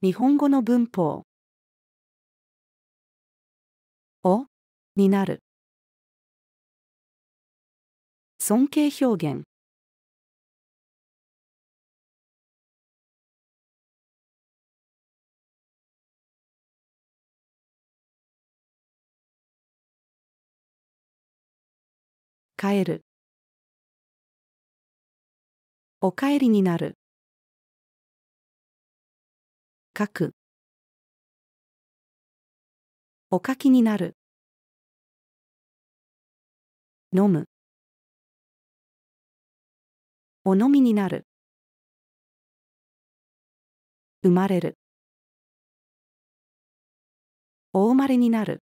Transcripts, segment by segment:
日本語の文法おになる尊敬表現帰るお帰りになる書くお書きになる飲むお飲みになる生まれるお生まれになる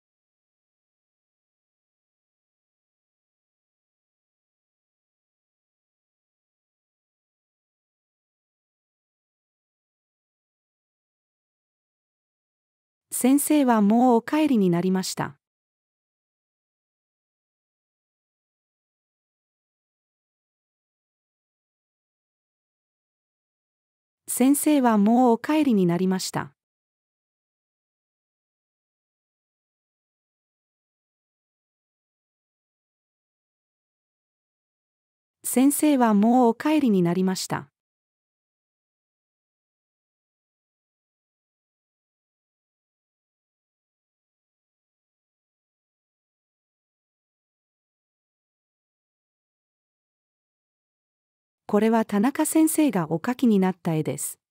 先生はもうお帰りになりました。先生はもうお帰りになりました。先生はもうお帰りになりました。これは田中先生がお書きになった絵です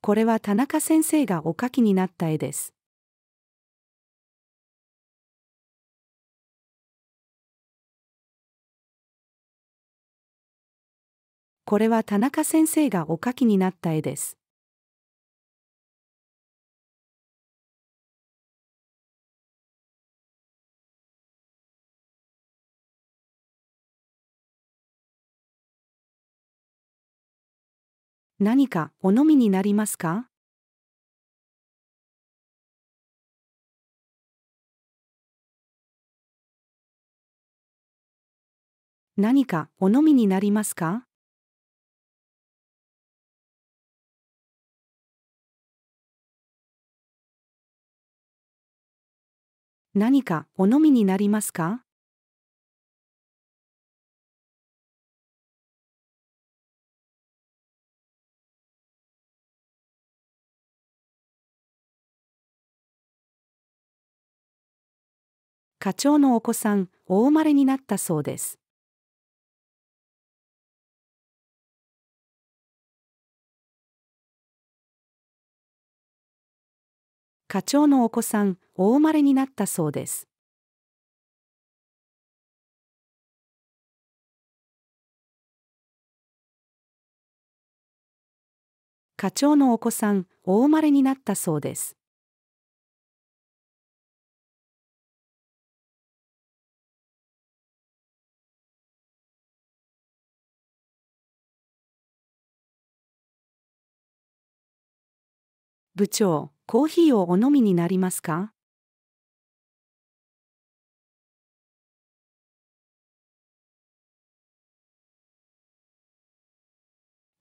これは田中先生がお書きになった絵です。これは田中先生がお書きになった絵です。何かお飲みになりますか何かお飲みになりますか何かお飲みになりますか課長のお子さん大生まれになったそうです課長のお子さん大生まれになったそうです課長のお子さん大生まれになったそうです部長、コーヒーをお飲みになりますか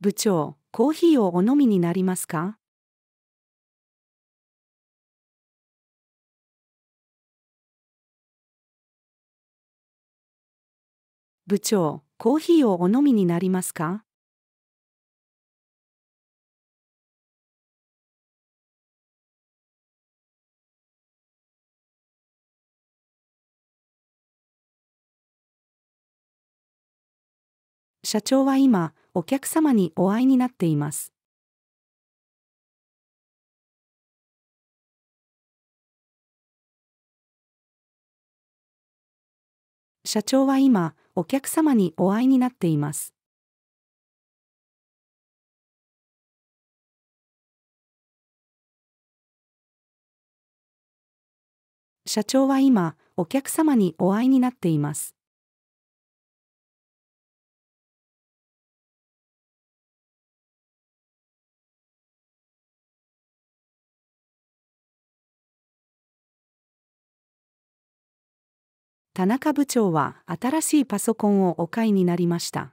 部長、コーヒーをお飲みになりますか部長、コーヒーをお飲みになりますか社長は今、お客様にお会いになっています。社長は今、お客様にお会いになっています。社長は今、お客様にお会いになっています。田中部長は新しいパソコンをお買いになりました。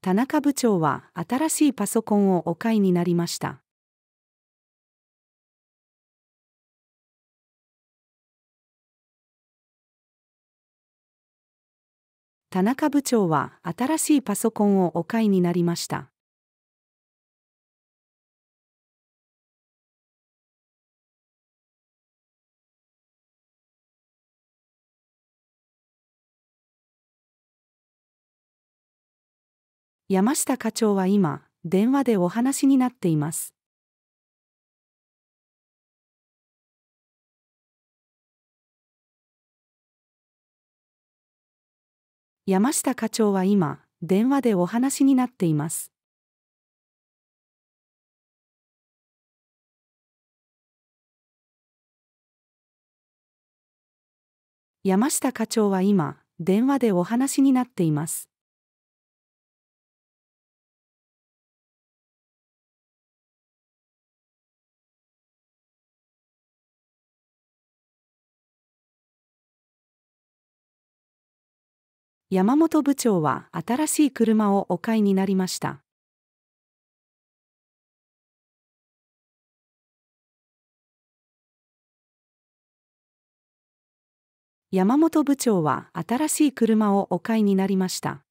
田中部長は新しいパソコンをお買いになりました。田中部長は新しいパソコンをお買いになりました。山下課長は今、電話でお話になっています。山下課長は今、電話でお話になっています。山下課長は今、電話でお話になっています。山本部長は新しい車をお買いになりました山本部長は新しい車をお買いになりました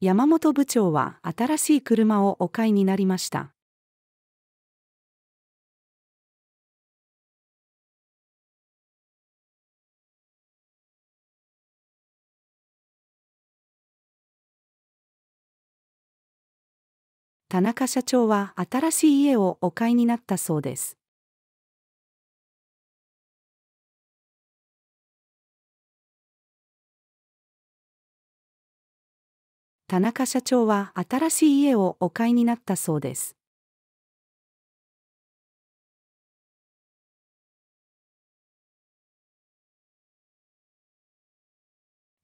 山本部長は新しい車をお買いになりました田中社長は新しい家をお買いになったそうです。田中社長は新しい家をお買いになったそうです。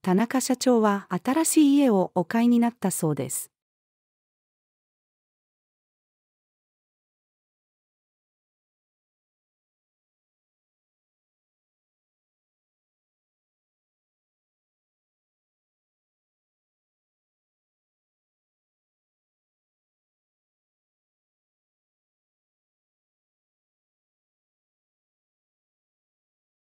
田中社長は新しい家をお買いになったそうです。